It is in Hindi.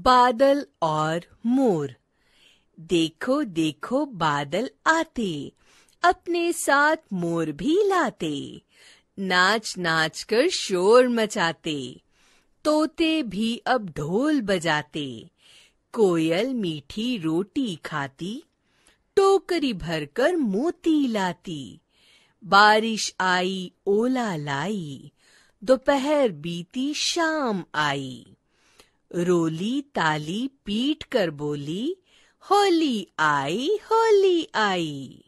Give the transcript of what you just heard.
बादल और मोर देखो देखो बादल आते अपने साथ मोर भी लाते नाच नाच कर शोर मचाते तोते भी अब ढोल बजाते कोयल मीठी रोटी खाती टोकरी भरकर मोती लाती बारिश आई ओला लाई दोपहर बीती शाम आई रोली ताली पीट कर बोली होली आई होली आई